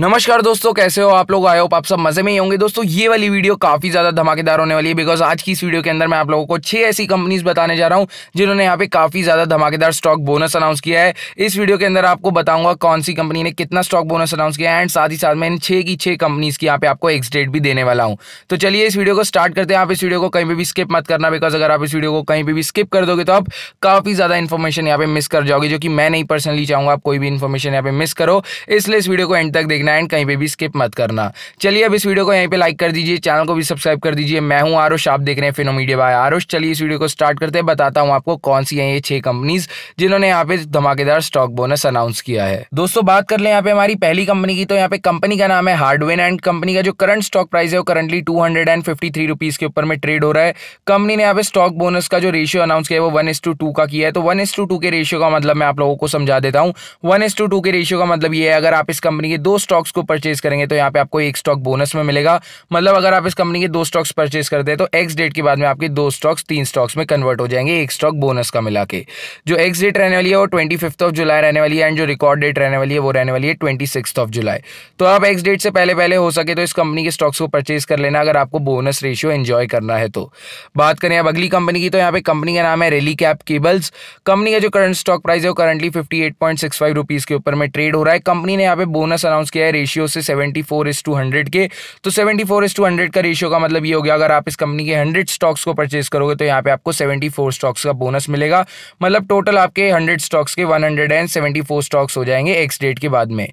नमस्कार दोस्तों कैसे हो आप लोग आए हो आप सब मजे में ही होंगे दोस्तों ये वाली वीडियो काफी ज्यादा धमाकेदार होने वाली है बिकॉज आज की इस वीडियो के अंदर मैं आप लोगों को छह ऐसी कंपनीज बताने जा रहा हूं जिन्होंने यहाँ पे काफी ज्यादा धमाकेदार स्टॉक बोनस अनाउंस किया है इस वीडियो के अंदर आपको बताऊंगा कौन सी कंपनी ने कितना स्टॉक बोनस अनाउंस किया है एंड साथ ही साथ मैं इन छह की छह कंपनीज की यहाँ पे आपको एक्सडेट भी देने वाला हूँ तो चलिए इस वीडियो को स्टार्ट करते हैं आप इस वीडियो को कहीं पर भी स्किप मत करना बिकॉज अगर आप इस वीडियो को कहीं पर भी स्किप कर दोगे तो आप काफी ज्यादा इन्फॉर्मेशन यहाँ पे मिस कर जाओगे जो कि मैं नहीं पर्सनली चाहूंगा आप कोई भी इन्फॉर्मेशन यहाँ पे मिस करो इसलिए इस वीडियो को एंड तक देखना देखना एंड कहीं पर भी स्किप मत करना चलिए अब इस वीडियो को यहीं पर लाइक कर दीजिए चैनल को भी सब्सक्राइब कर दीजिए मैं हूँ आरोश आप देख रहे हैं फिनो मीडिया बाय आरोश चलिए इस वीडियो को स्टार्ट करते हैं बताता हूँ आपको कौन सी है ये छह कंपनीज जिन्होंने यहाँ पे धमाकेदार स्टॉक बोनस अनाउंस किया है दोस्तों बात कर ले यहाँ पे हमारी पहली कंपनी की तो यहाँ पे कंपनी का नाम है हार्डवेन एंड कंपनी का जो करंट स्टॉक प्राइस है वो currently two hundred and fifty three rupees के ऊपर में ट्रेड हो रहा है कंपनी ने यहाँ पे स्टॉक बोनस का जो रेशियो अनाउंस किया है वो वन एस टू टू का किया है तो वन एस टू टू के रेशियो का मतलब मैं आप लोगों को समझा देता हूँ वन एस टू टू के रेशियो का मतलब ये है अगर आप इस कंपनी के दो स्टॉक स्टॉक्स को परचेज करेंगे तो यहाँ पे आपको एक स्टॉक बोनस में मिलेगा मतलब अगर आप इस कंपनी के दो स्टॉक्स परचेज करते हैं तो एक्स डेट के बाद में आपके दो स्टॉक्स तीन स्टॉक्स में कन्वर्ट हो जाएंगे एक स्टॉक बोनस का मिला के जो एक्स डेट रहने वाली है वो ट्वेंटी ऑफ जुलाई रहने वाली है एंड जो रिकॉर्ड डेट रहने वाली है वो रहने वाली है ट्वेंटी ऑफ जुलाई तो आप एक्स डेट से पहले पहले हो सके तो इस कंपनी के स्टॉक्स को परचेज कर लेना अगर आपको बोनस रेशियो एंजॉय करना है तो बात करें अब अगली कंपनी की तो यहाँ पे कंपनी का नाम है रेली कैप केबल्स कंपनी का जो करंट स्टॉक प्राइस है वो करंटली फिफ्टी एट के ऊपर में ट्रेड हो रहा है कंपनी ने यहाँ पे बोनस अनाउंस किया है रेशियो से seventy four is to hundred के तो seventy four is to hundred का रेशियो का मतलब ये हो गया अगर आप इस कंपनी के हंड्रेड स्टॉक्स को परचेज करोगे तो यहाँ पे आपको सेवेंटी फोर स्टॉक्स का बोनस मिलेगा मतलब टोटल आपके हंड्रेड स्टॉक्स के one hundred and seventy four stocks हो जाएंगे एक्स डेट के बाद में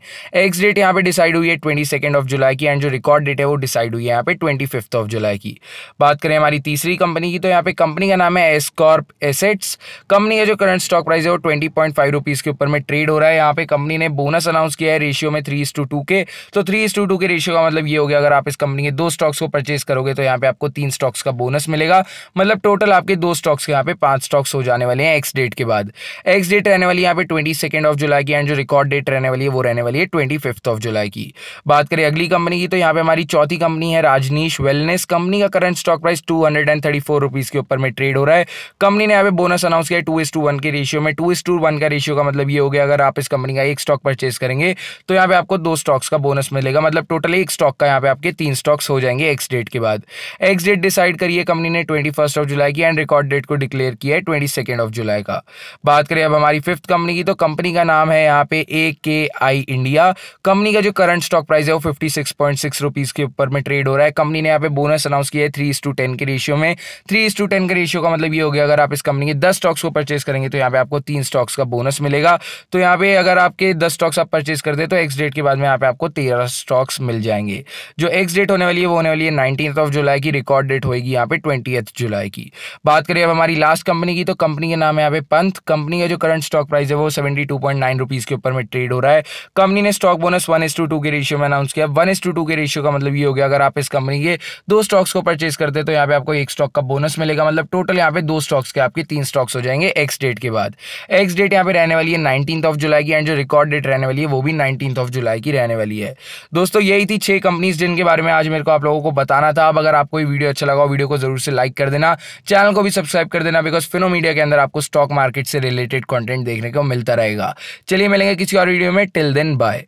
एक्स डेट यहाँ पे डिसाइड हुई है ट्वेंटी सेकेंड ऑफ जुलाई की एंड जो रिकॉर्ड डेट है वो डिसाइड हुई है यहाँ पे ट्वेंटी फिफ्थ ऑफ जुलाई की बात करें हमारी तीसरी कंपनी की तो यहाँ पे कंपनी का नाम है एसकॉर्प एसेट्स कंपनी का जो करंट स्टॉक प्राइस है वो ट्वेंटी पॉइंट फाइव रुपीज़ के ऊपर में ट्रेड हो रहा है यहाँ पे कंपनी ने बोनस अनाउंस किया है रेशियो में थ्री टू टू के तो थ्री इज टू टू के रेशियो का मतलब ये हो गया अगर आप इस कंपनी के दो स्टॉक्स को परचेज करोगे तो यहाँ पे आपको तीन स्टॉक्स का बोनस मिलेगा मतलब टोटल आपके दो स्टॉक्स के यहाँ पे पांच स्टॉक्स हो जाने वाले हैं एक्स डेट के बाद एक्स डेट रहने वाली यहाँ पे ट्वेंटी सेकेंड ऑफ जुलाई की एंड जो रिकॉर्ड डेट रहने वाली है वो रहने वाली है ट्वेंटी फिफ्थ ऑफ जुलाई की बात करें अगली कंपनी की तो यहाँ पे हमारी चौथी कंपनी है राजनीश वेलनेस कंपनी का current stock price two hundred and thirty four rupees के ऊपर में ट्रेड हो रहा है कंपनी ने यहाँ पे बोनस अनाउंस किया टू इज टू वन के रेशियो में टू इज टू वन का रेशियो का मतलब ये हो गया अगर आप इस कंपनी का एक स्टॉक परचेज करेंगे तो यहाँ पे आपको दो स्टॉक्स का बोनस मिलेगा मतलब टोटल एक स्टॉक का यहाँ पे आपके तीन स्टॉक्स हो जाएंगे एक्स डेट के बाद एक्स डेट डिसाइड करिए कंपनी ने ट्वेंटी फर्स्ट ऑफ जुलाई की एंड रिकॉर्ड डेट को डिक्लेयर किया है ट्वेंटी सेकेंड ऑफ जुलाई का बात करें अब हमारी फिफ्थ कंपनी की तो कंपनी का नाम है यहाँ पे ए के आई इंडिया कंपनी का जो करंट स्टॉक प्राइस है वो fifty six point six rupees के ऊपर में ट्रेड हो रहा है कंपनी ने यहाँ पे बोनस अनाउंस किया है थ्री इस टू टेन के रेशियो में थ्री इस टू टेन के रेशियो का मतलब ये हो गया अगर आप इस कंपनी के दस स्टॉक्स को परचेज करेंगे तो यहाँ पे आपको तीन स्टॉक्स का बोनस मिलेगा तो यहाँ पे अगर आपके दस स्टॉक्स आप परचेज करते हैं तो एक्स डेट के बाद में यहाँ पे आपको तेरह स्टॉक्स मिल जाएंगे जो एक्स डेट होने वाली है वो होने वाली है नाइनटीन ऑफ जुलाई की रिकॉर्ड डेट होगी यहाँ पे ट्वेंटी जुलाई की बात करें अब हमारी लास्ट कंपनी की तो कंपनी का नाम है यहाँ पे पंथ कंपनी का जो करंट स्टॉक प्राइस है वो seventy two point nine rupees के ऊपर में ट्रेड हो रहा है कंपनी ने stock bonus one is to two के रेशियो में अनाउंस किया वन इस टू टू के रेशियो का मतलब ये हो गया अगर आप इस कंपनी के दो स्टॉक्स को परचेज करते तो यहाँ पे आपको एक स्टॉक का बोनस मिलेगा मतलब टोटल यहाँ पे दो स्टॉक्स के आपके तीन स्टॉक्स हो जाएंगे एक्स डेट के बाद एक्स डेट यहाँ पे रहने वाली है नाइनटीन ऑफ जुलाई की एंड जो रिकॉर्ड डेट रहने वाली है वो भी नाइनटीन ऑफ जुलाई की रहने आने वाली है दोस्तों यही थी छह कंपनीज जिनके बारे में आज मेरे को आप लोगों को बताना था अब अगर आपको ये वीडियो अच्छा लगा वीडियो को जरूर से लाइक कर देना चैनल को भी सब्सक्राइब कर देना बिकॉज फिनो मीडिया के अंदर आपको स्टॉक मार्केट से रिलेटेड कॉन्टेंट देखने को मिलता रहेगा चलिए मिलेंगे किसी और वीडियो में टिल देन बाय